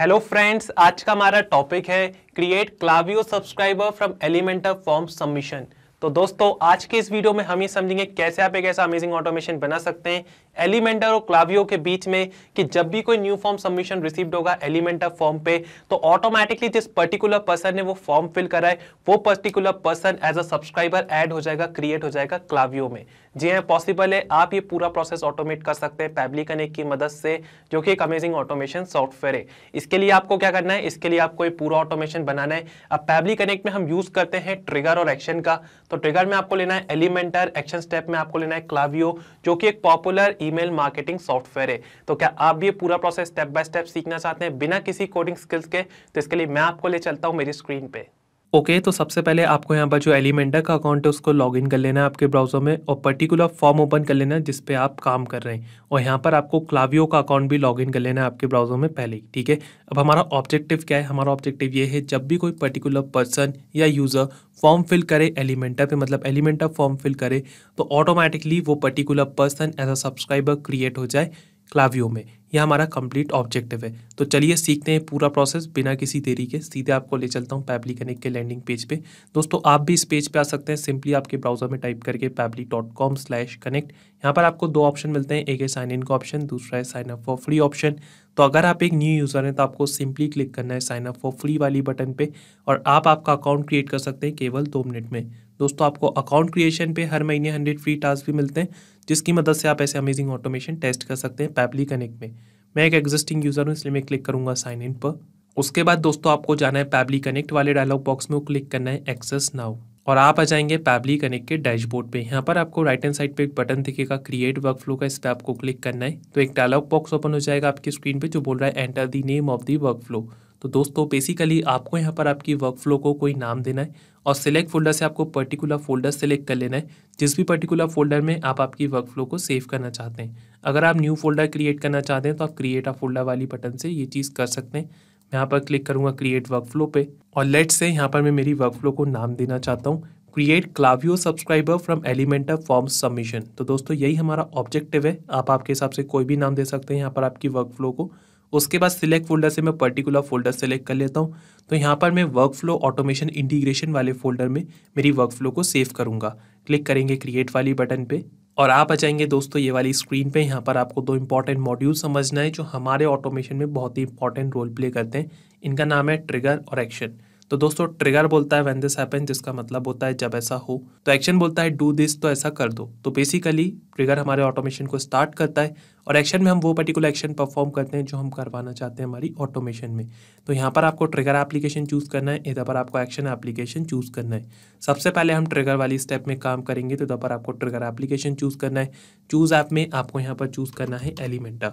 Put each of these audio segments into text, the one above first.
hello friends आज का हमारा टॉपिक है create Klaviyo subscriber from Elementor form submission तो दोस्तों आज के इस वीडियो में हम ये समझेंगे कैसे आप एक ऐसा अमेजिंग ऑटोमेशन बना सकते हैं एलिमेंटर और क्लाबियो के बीच में कि जब भी कोई न्यू फॉर्म सबमिशन रिसीव्ड होगा एलिमेंटर फॉर्म पे तो ऑटोमेटिकली जिस पर्टिकुलर पर्सन ने वो फॉर्म फिल करा है वो particular person as a subscriber add हो जाएगा क्रिएट हो जाएगा क्लाबियो में जी हाँ पॉसिबल है आप ये पूरा प्रोसेस ऑटोमेट कर सकते हैं पैबली कनेक्ट की मदद से जो कि एक अमेजिंग ऑटोमेशन सॉफ्टवेयर है इसके लिए आपको क्या करना है इसके लिए आपको ये पूरा ऑटोमेशन बनाना है अब पैबली कनेक्ट में हम यूज करते हैं ट्रिगर और एक्शन का तो ट्रिगर में आपको लेना है एलिमेंटर एक्शन स्टेप में आपको लेना है क्लावियो जो कि एक पॉपुलर ईमेल मार्केटिंग सॉफ्टवेयर है तो क्या आप भी पूरा प्रोसेस स्टेप बाय स्टेप सीखना चाहते हैं बिना किसी कोडिंग स्किल्स के तो इसके लिए मैं आपको ले चलता हूँ मेरी स्क्रीन पे ओके okay, तो सबसे पहले आपको यहाँ पर जो एलिमेंटा का अकाउंट है उसको लॉगिन कर लेना है आपके ब्राउज़र में और पर्टिकुलर फॉर्म ओपन कर लेना है जिस पे आप काम कर रहे हैं और यहाँ पर आपको क्लावियो का अकाउंट भी लॉगिन कर लेना है आपके ब्राउज़र में पहले ही ठीक है अब हमारा ऑब्जेक्टिव क्या है हमारा ऑब्जेक्टिव ये है जब भी कोई पर्टिकुलर पर्सन या यूज़र फॉर्म फिल करे एलिमेंटा पे मतलब एलिमेंटा फॉर्म फिल करे तो ऑटोमेटिकली वो particular person as a subscriber create हो जाए क्लावियो में यह हमारा कंप्लीट ऑब्जेक्टिव है तो चलिए सीखते हैं पूरा प्रोसेस बिना किसी देरी के सीधे आपको ले चलता हूँ पैबली कनेक्ट के लैंडिंग पेज पे दोस्तों आप भी इस पेज पे आ सकते हैं सिंपली आपके ब्राउजर में टाइप करके Pabbly dot com slash connect यहाँ पर आपको दो ऑप्शन मिलते हैं एक है साइन इन का ऑप्शन दूसरा है sign up for free option तो अगर आप एक न्यू यूज़र हैं तो आपको सिंपली क्लिक करना है साइन अप फॉर फ्री वाली बटन पर और आप आपका अकाउंट क्रिएट कर सकते हैं केवल दो मिनट में दोस्तों आपको अकाउंट क्रिएशन पे हर महीने हंड्रेड फ्री टास्क भी मिलते हैं जिसकी मदद से आप ऐसे अमेजिंग ऑटोमेशन टेस्ट कर सकते हैं पैपली कनेक्ट में मैं एक एग्जिस्टिंग यूज़र हूँ इसलिए मैं क्लिक करूंगा साइन इन पर उसके बाद दोस्तों आपको जाना है पैबली कनेक्ट वाले डायलॉग बॉक्स में वो क्लिक करना है एक्सेस नाउ और आप आ जाएंगे पैबली कनेक्ट के डैशबोर्ड पे यहाँ पर आपको राइट हैंड साइड पे एक बटन दिखेगा क्रिएट वर्क फ्लो का इस पर आपको क्लिक करना है तो एक डायलॉग बॉक्स ओपन हो जाएगा आपकी स्क्रीन पे जो बोल रहा है enter the name of the workflow तो दोस्तों बेसिकली आपको यहाँ पर आपकी वर्क फ्लो को कोई नाम देना है और सिलेक्ट फोल्डर से आपको पर्टिकुलर फोल्डर सेलेक्ट कर लेना है जिस भी पर्टिकुलर फोल्डर में आप आपकी वर्क फ्लो को सेव करना चाहते हैं अगर आप न्यू फोल्डर क्रिएट करना चाहते हैं तो आप क्रिएट अ फोल्डर वाली बटन से ये चीज़ कर सकते हैं मैं यहाँ पर क्लिक करूँगा क्रिएट वर्क फ्लो पे और लेट से यहाँ पर मैं मेरी वर्क फ्लो को नाम देना चाहता हूँ create Klaviyo subscriber from Elementor form submission तो दोस्तों यही हमारा ऑब्जेक्टिव है आप आपके हिसाब से कोई भी नाम दे सकते हैं यहाँ पर आपकी वर्क फ्लो को उसके बाद सिलेक्ट फोल्डर से मैं पर्टिकुलर फोल्डर सेलेक्ट कर लेता हूँ तो यहाँ पर मैं वर्क फ्लो ऑटोमेशन इंटीग्रेशन वाले फोल्डर में मेरी वर्क फ्लो को सेव करूँगा क्लिक करेंगे क्रिएट वाली बटन पे और आप आ जाएंगे दोस्तों ये वाली स्क्रीन पे यहाँ पर आपको दो इंपॉर्टेंट मॉड्यूल समझना है जो हमारे ऑटोमेशन में बहुत ही इंपॉर्टेंट रोल प्ले करते हैं इनका नाम है ट्रिगर और एक्शन तो दोस्तों ट्रिगर बोलता है व्हेन दिस हैपन जिसका मतलब होता है जब ऐसा हो तो एक्शन बोलता है डू दिस तो ऐसा कर दो तो बेसिकली ट्रिगर हमारे ऑटोमेशन को स्टार्ट करता है और एक्शन में हम वो पर्टिकुलर एक्शन परफॉर्म करते हैं जो हम करवाना चाहते हैं हमारी ऑटोमेशन में तो यहाँ पर आपको ट्रिगर एप्लीकेशन चूज़ करना है इधर पर आपको एक्शन एप्लीकेशन चूज़ करना है सबसे पहले हम ट्रिगर वाली स्टेप में काम करेंगे तो इधर पर आपको ट्रिगर एप्लीकेशन चूज़ करना है चूज़ ऐप में आपको यहाँ पर चूज़ करना है एलिमेंटा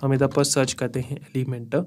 तो हम इधर पर सर्च करते हैं एलिमेंटा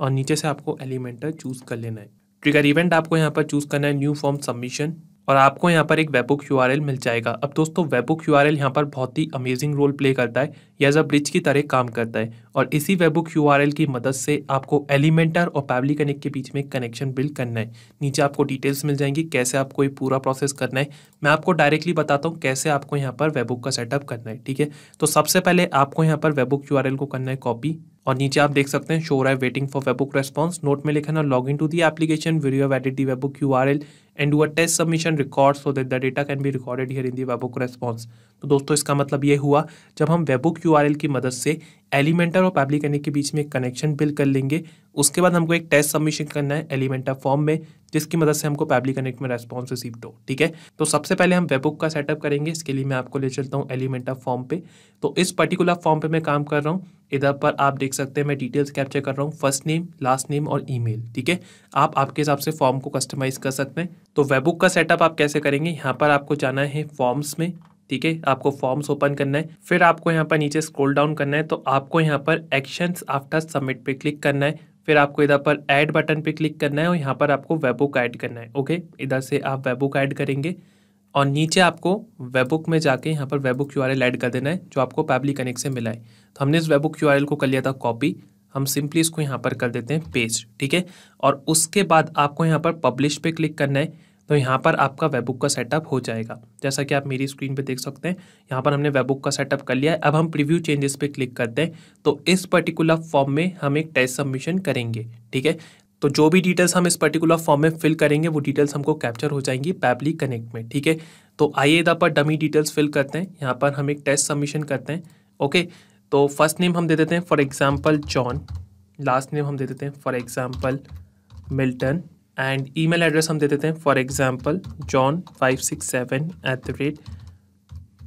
और नीचे से आपको एलिमेंटा चूज़ कर लेना है ट्रिगर इवेंट आपको यहाँ पर चूज़ करना है न्यू फॉर्म सबमिशन और आपको यहाँ पर एक वेबुक यू मिल जाएगा अब दोस्तों वेबुक यू आर यहाँ पर बहुत ही अमेजिंग रोल प्ले करता है या एज अ ब्रिज की तरह काम करता है और इसी वेबुक यू की मदद से आपको एलिमेंटर और पैबली कनेक्ट के बीच में कनेक्शन बिल्ड करना है नीचे आपको डिटेल्स मिल जाएंगी कैसे आपको ये पूरा प्रोसेस करना है मैं आपको डायरेक्टली बताता हूँ कैसे आपको यहाँ पर वेबुक का सेटअप करना है ठीक है तो सबसे पहले आपको यहाँ पर वेबुक यू को करना है कॉपी और नीचे आप देख सकते हैं शोर है वेटिंग फॉर वेबुक रेस्पॉन्स नोट में लिखा ना log in to the application video edit the वेबुक you R L and do a test submission record so that the data can be recorded here in the वेबुक response तो दोस्तों इसका मतलब ये हुआ जब हम वेबुक यू आर एल की मदद से एलिमेंटर और पब्लिक एनिक के बीच में एक कनेक्शन बिल कर लेंगे उसके बाद हमको एक टेस्ट सबमिशन करना है एलिमेंटा फॉर्म में जिसकी मदद से हमको पैबली कनेक्ट में रेस्पॉन्स रिसीव हो ठीक है तो सबसे पहले हम वेबुक का सेटअप करेंगे इसके लिए मैं आपको ले चलता हूँ एलिमेंटा फॉर्म पे तो इस पर्टिकुलर फॉर्म पे मैं काम कर रहा हूँ इधर पर आप देख सकते हैं मैं डिटेल्स कैप्चर कर रहा हूँ फर्स्ट नेम लास्ट नेम और ई ठीक है आप आपके हिसाब से फॉर्म को कस्टमाइज़ कर सकते हैं तो वेबुक का सेटअप आप कैसे करेंगे यहाँ पर आपको जाना है फॉर्म्स में ठीक है आपको फॉर्म्स ओपन करना है फिर आपको यहाँ पर नीचे स्क्रॉल डाउन करना है तो आपको यहाँ पर एक्शंस आफ्टर सबमिट पे क्लिक करना है फिर आपको इधर पर ऐड बटन पे क्लिक करना है और यहाँ पर आपको वेबुक ऐड करना है ओके इधर से आप वेबुक ऐड करेंगे और नीचे आपको वेबुक में जाके यहाँ पर वेबुक यू ऐड कर देना है जो आपको पैबली कनेक्ट से मिला है तो हमने इस वेबुक यू को कर लिया था कॉपी हम सिंपली इसको यहाँ पर कर देते हैं पेज ठीक है और उसके बाद आपको यहाँ पर पब्लिश पे क्लिक करना है तो यहाँ पर आपका वेबबुक का सेटअप हो जाएगा जैसा कि आप मेरी स्क्रीन पे देख सकते हैं यहाँ पर हमने वेबबुक का सेटअप कर लिया है अब हम प्रीव्यू चेंजेस पे क्लिक करते हैं तो इस पर्टिकुलर फॉर्म में हम एक टेस्ट सबमिशन करेंगे ठीक है तो जो भी डिटेल्स हम इस पर्टिकुलर फॉर्म में फिल करेंगे वो डिटेल्स हमको कैप्चर हो जाएंगी पैपली कनेक्ट में ठीक है तो आइए इधर पर डमी डिटेल्स फिल करते हैं यहाँ पर हम एक टेस्ट सबमिशन करते हैं ओके तो फर्स्ट नेम हम दे देते हैं for example John last name हम दे देते हैं for example Milton and email address हम दे देते हैं for example John five six seven eight the rate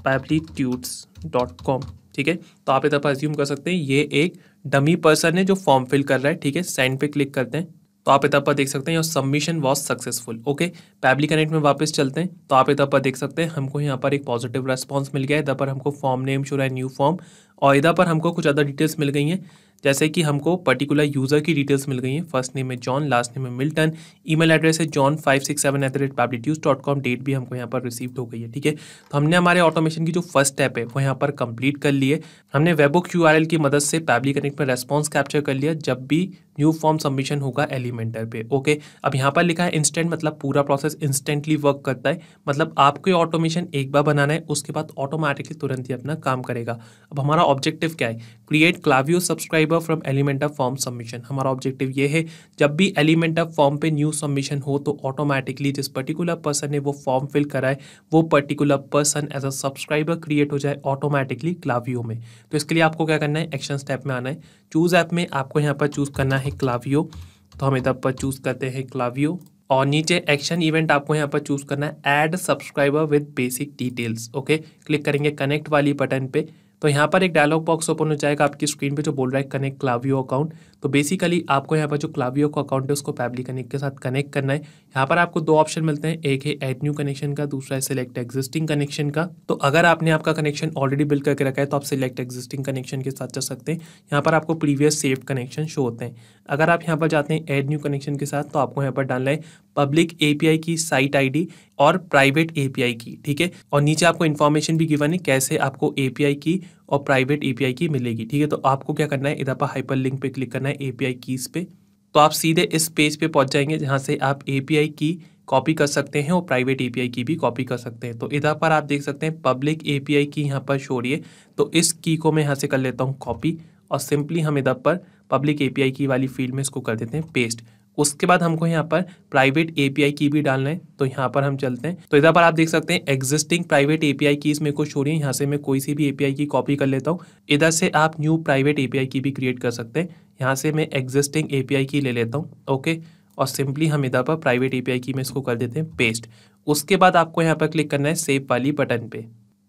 पैब्लीट्यूड्स डॉट कॉम ठीक है तो आप इधर पर एज्यूम कर सकते हैं ये एक डमी पर्सन है जो फॉर्म फिल कर रहा है ठीक है सेंड पे क्लिक करते हैं तो आप इधर पर देख सकते हैं your submission was successful okay Pabbly Connect में वापस चलते हैं तो आप इधर पर देख सकते हैं हमको यहाँ पर एक पॉजिटिव रेस्पॉन्स मिल गया इधर पर हमको फॉर्म नेम शुरू है न्यू फॉर्म और इधर पर हमको कुछ अदर डिटेल्स मिल गई हैं जैसे कि हमको पर्टिकुलर यूज़र की डिटेल्स मिल गई हैं फर्स्ट नेम है जॉन लास्ट नेम है मिल्टन ईमेल एड्रेस है John five six seven eight the rate पैबलिट्यूज डॉट कॉम डेट भी हमको यहाँ पर रिसीव हो गई है ठीक है तो हमने हमारे ऑटोमेशन की जो फर्स्ट स्टेप है वो यहाँ पर कंप्लीट कर लिए हमने वेबुक यू की मदद से पैबली कनेक्ट में रेस्पॉन्स कैप्चर कर लिया जब भी न्यू फॉर्म सबमिशन होगा एलिमेंटर पे ओके अब यहाँ पर लिखा है इंस्टेंट मतलब पूरा प्रोसेस इंस्टेंटली वर्क करता है मतलब आपको ऑटोमेशन एक बार बनाना है उसके बाद ऑटोमेटिकली तुरंत ही अपना काम करेगा अब हमारा ऑब्जेक्टिव क्या है create Klaviyo subscriber from Elementor form submission हमारा ऑब्जेक्टिव ये है जब भी एलिमेंटर फॉर्म पे न्यू सबमिशन हो तो ऑटोमेटिकली जिस पर्टिकुलर पर्सन ने वो फॉर्म फिल कराए वो particular person as a subscriber create हो जाए ऑटोमेटिकली क्लावियो में तो इसके लिए आपको क्या करना है एक्शन स्टेप में आना है चूज़ ऐप में आपको यहाँ पर चूज़ करना है है क्लावियो तो हम इधर पर चूज़ करते हैं क्लावियो और नीचे एक्शन इवेंट आपको यहाँ पर चूज़ करना है add subscriber with basic details okay click करेंगे कनेक्ट वाली बटन पे तो यहाँ पर एक डायलॉग बॉक्स ओपन हो जाएगा आपकी स्क्रीन पे जो बोल रहा है कनेक्ट क्लावियो अकाउंट तो बेसिकली आपको यहाँ पर जो क्लावियो का अकाउंट है उसको पैबली कनेक्ट के साथ कनेक्ट करना है यहाँ पर आपको दो ऑप्शन मिलते हैं एक है एड न्यू कनेक्शन का दूसरा है सिलेक्ट एग्जिस्टिंग कनेक्शन का तो अगर आपने आपका कनेक्शन ऑलरेडी बिल्ड करके रखा है तो आप सिलेक्ट एग्जिस्टिंग कनेक्शन के साथ जा सकते हैं यहाँ पर आपको प्रीवियस सेव्ड कनेक्शन शो होते हैं अगर आप यहाँ पर जाते हैं एड न्यू कनेक्शन के साथ तो आपको यहाँ पर डालना है पब्लिक एपीआई की साइट आईडी और प्राइवेट एपीआई की ठीक है और नीचे आपको इन्फॉर्मेशन भी गिवन है कैसे आपको एपीआई की और प्राइवेट एपीआई की मिलेगी ठीक है तो आपको क्या करना है इधर पर हाइपर लिंक पर क्लिक करना है एपीआई कीज़ पे तो आप सीधे इस पेज पे पहुंच जाएंगे जहां से आप एपीआई की कॉपी कर सकते हैं और प्राइवेट एपीआई की भी कॉपी कर सकते हैं तो इधर पर आप देख सकते हैं पब्लिक एपीआई की यहाँ पर शो रही है तो इस की को मैं यहाँ से कर लेता हूँ कॉपी और सिंपली हम इधर पर पब्लिक एपीआई की वाली फील्ड में इसको कर देते हैं पेस्ट उसके बाद हमको यहाँ पर प्राइवेट एपीआई की भी डालना है तो यहाँ पर हम चलते हैं तो इधर पर आप देख सकते हैं एग्जिस्टिंग प्राइवेट एपीआई कीज मेरे को शो रही है यहाँ से मैं कोई सी भी एपीआई की कॉपी कर लेता हूँ इधर से आप न्यू प्राइवेट एपीआई की भी क्रिएट कर सकते हैं यहाँ से मैं एग्जिस्टिंग ए की ले लेता हूँ ओके और सिंपली हम इधर पर प्राइवेट ए की में इसको कर देते हैं पेस्ट उसके बाद आपको यहाँ पर क्लिक करना है सेव वाली बटन पे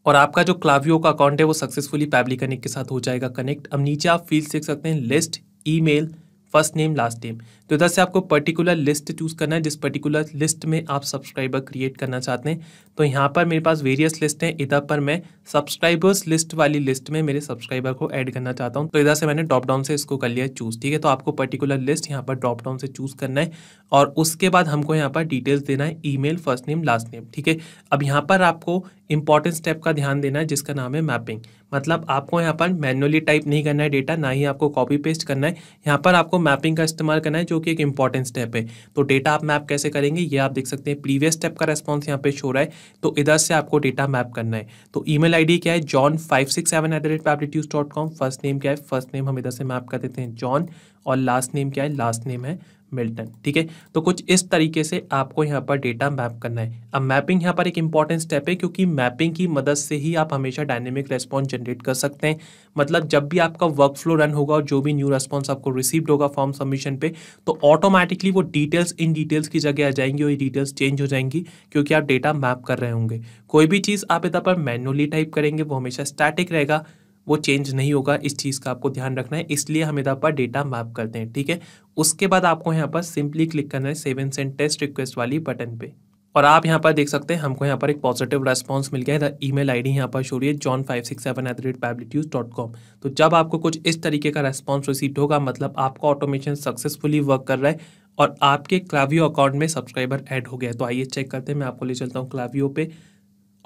और आपका जो क्लावियो का अकाउंट है वो सक्सेसफुली पैबली कनेक्ट के साथ हो जाएगा कनेक्ट अब नीचे आप फील्ड देख सकते हैं list email first name last name तो इधर से आपको पर्टिकुलर लिस्ट चूज़ करना है जिस पर्टिकुलर लिस्ट में आप सब्सक्राइबर क्रिएट करना चाहते हैं तो यहाँ पर मेरे पास वेरियस लिस्ट हैं इधर पर मैं सब्सक्राइबर्स लिस्ट वाली लिस्ट में मेरे सब्सक्राइबर को ऐड करना चाहता हूँ तो इधर से मैंने ड्रॉप डाउन से इसको कर लिया चूज़ ठीक है तो आपको पर्टिकुलर लिस्ट यहाँ पर ड्रॉप डाउन से चूज़ करना है और उसके बाद हमको यहाँ पर डिटेल्स देना है E first name last name ठीक है अब यहाँ पर आपको इंपॉर्टेंट स्टेप का ध्यान देना है जिसका नाम है मैपिंग मतलब आपको यहाँ पर मैनुअली टाइप नहीं करना है डेटा ना ही आपको कॉपी पेस्ट करना है यहाँ पर आपको मैपिंग का इस्तेमाल करना है जो कि एक इंपॉर्टेंट स्टेप है तो डेटा आप मैप कैसे करेंगे ये आप देख सकते हैं प्रीवियस स्टेप का रेस्पॉन्स यहाँ पे शो रहा है तो इधर से आपको डेटा मैप करना है तो ई मेल क्या है John five six seven eight the rate पैप्लीट्यूज डॉट कॉम फर्स्ट नेम क्या है फर्स्ट नेम हम इधर से मैप कर देते हैं जॉन और लास्ट नेम क्या है लास्ट नेम है मिल्टन ठीक है तो कुछ इस तरीके से आपको यहाँ पर डेटा मैप करना है अब मैपिंग यहाँ पर एक इंपॉर्टेंट स्टेप है क्योंकि मैपिंग की मदद से ही आप हमेशा डायनेमिक रेस्पॉन्स जनरेट कर सकते हैं मतलब जब भी आपका वर्क फ्लो रन होगा और जो भी न्यू रेस्पॉन्स आपको रिसीव्ड होगा फॉर्म सबमिशन पे तो ऑटोमेटिकली वो डिटेल्स इन डिटेल्स की जगह आ जाएंगी और डिटेल्स चेंज हो जाएंगी क्योंकि आप डेटा मैप कर रहे होंगे कोई भी चीज़ आप इधर पर मैनुअली टाइप करेंगे वो हमेशा स्टैटिक रहेगा वो चेंज नहीं होगा इस चीज़ का आपको ध्यान रखना है इसलिए हम इधर पर डेटा मैप करते हैं ठीक है उसके बाद आपको यहाँ पर सिंपली क्लिक करना है सेवन सेंट टेस्ट रिक्वेस्ट वाली बटन पर और आप यहाँ पर देख सकते हैं हमको यहाँ पर एक पॉजिटिव रेस्पॉन्स मिल गया है ई मेल आई डी यहाँ पर शो रही है John five six seven eight the rate पैबलिट्यूज डॉट कॉम तो जब आपको कुछ इस तरीके का रेस्पॉन्स रिसीट होगा मतलब आपका ऑटोमेशन सक्सेसफुली वर्क कर रहा है और आपके क्लावियो अकाउंट में सब्सक्राइबर ऐड हो गया तो आइए चेक करते हैं मैं आपको ले चलता हूँ क्लावियो पे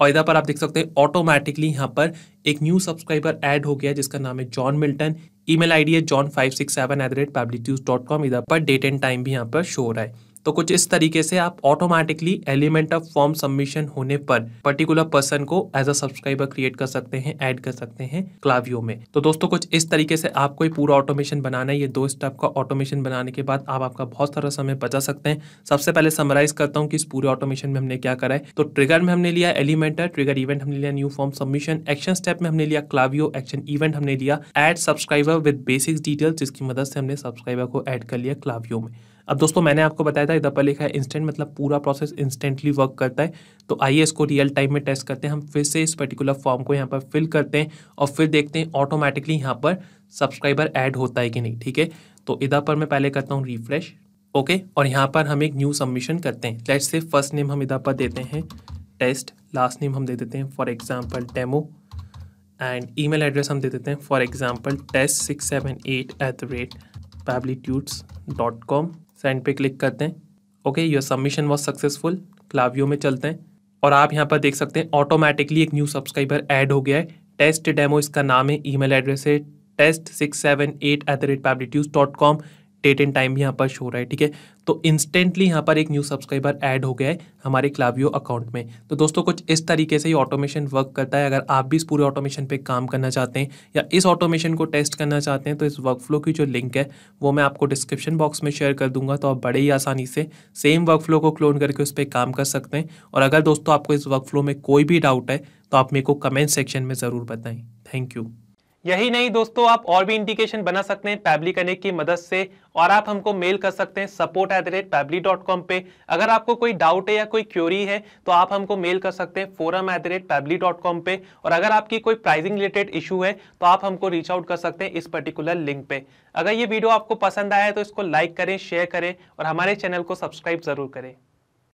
और इधर पर आप देख सकते हैं ऑटोमेटिकली यहाँ पर एक न्यू सब्सक्राइबर ऐड हो गया जिसका नाम है जॉन मिल्टन ईमेल आईडी है John five six seven eight the rate पब्लिक डॉट कॉम इधर पर डेट एंड टाइम भी यहाँ पर शो हो रहा है तो कुछ इस तरीके से आप automatically Elementor form submission होने पर पर्टिकुलर पर्सन को एज अ सब्सक्राइबर क्रिएट कर सकते हैं ऐड कर सकते हैं क्लावियो में तो दोस्तों कुछ इस तरीके से आपको पूरा ऑटोमेशन बनाना है ये दो स्टेप का ऑटोमेशन बनाने के बाद आप आपका बहुत सारा समय बचा सकते हैं सबसे पहले समराइज करता हूँ कि इस पूरे ऑटोमेशन में हमने क्या करा है तो ट्रिगर में हमने लिया एलिमेंट है ट्रिगर इवेंट हमने लिया new form submission action step में हमने लिया क्लावियो एक्शन इवेंट हमने लिया add subscriber with basic details जिसकी मदद से हमने सब्सक्राइबर को एड कर लिया क्लावियो में अब दोस्तों मैंने आपको बताया था इधर पर लिखा है इंस्टेंट मतलब पूरा प्रोसेस इंस्टेंटली वर्क करता है तो आइए इसको रियल टाइम में टेस्ट करते हैं हम फिर से इस पर्टिकुलर फॉर्म को यहाँ पर फिल करते हैं और फिर देखते हैं ऑटोमेटिकली यहाँ पर सब्सक्राइबर ऐड होता है कि नहीं ठीक है तो इधर पर मैं पहले करता हूँ रिफ्रेश ओके और यहाँ पर हम एक न्यू सबमिशन करते हैं लेट्स से फर्स्ट नेम हम इधर पर देते हैं टेस्ट लास्ट नेम हम दे देते हैं for example demo and mail address हम दे देते हैं for example test six seven eight eight the rate पैबलीट्यूड्स डॉट कॉम सेंड पे क्लिक करते हैं okay your submission was successful Klaviyo में चलते हैं और आप यहाँ पर देख सकते हैं ऑटोमेटिकली एक न्यू सब्सक्राइबर ऐड हो गया है टेस्ट डेमो इसका नाम है ईमेल एड्रेस है test six seven eight eight the rate पैब्लिट्यूज dot com date and time भी यहाँ पर शो रहा है ठीक है तो इंस्टेंटली यहाँ पर एक न्यू सब्सक्राइबर ऐड हो गया है हमारे क्लावियो अकाउंट में तो दोस्तों कुछ इस तरीके से ही ऑटोमेशन वर्क करता है अगर आप भी इस पूरे ऑटोमेशन पे काम करना चाहते हैं या इस ऑटोमेशन को टेस्ट करना चाहते हैं तो इस वर्क फ्लो की जो लिंक है वो मैं आपको डिस्क्रिप्शन बॉक्स में शेयर कर दूंगा तो आप बड़े ही आसानी से सेम वर्क फ्लो को क्लोन करके उस पर काम कर सकते हैं और अगर दोस्तों आपको इस वर्क फ्लो में कोई भी डाउट है तो आप मेरे को कमेंट सेक्शन में ज़रूर बताएं थैंक यू यही नहीं दोस्तों आप और भी इंडिकेशन बना सकते हैं पैबली कनेक्ट की मदद से और आप हमको मेल कर सकते हैं support at the rate Pabbly dot com पे अगर आपको कोई डाउट है या कोई क्यूरी है तो आप हमको मेल कर सकते हैं forum at the rate Pabbly dot com पे और अगर आपकी कोई प्राइजिंग रिलेटेड इशू है तो आप हमको रीच आउट कर सकते हैं इस पर्टिकुलर लिंक पे अगर ये वीडियो आपको पसंद आया है तो इसको लाइक करें शेयर करें और हमारे चैनल को सब्सक्राइब जरूर करें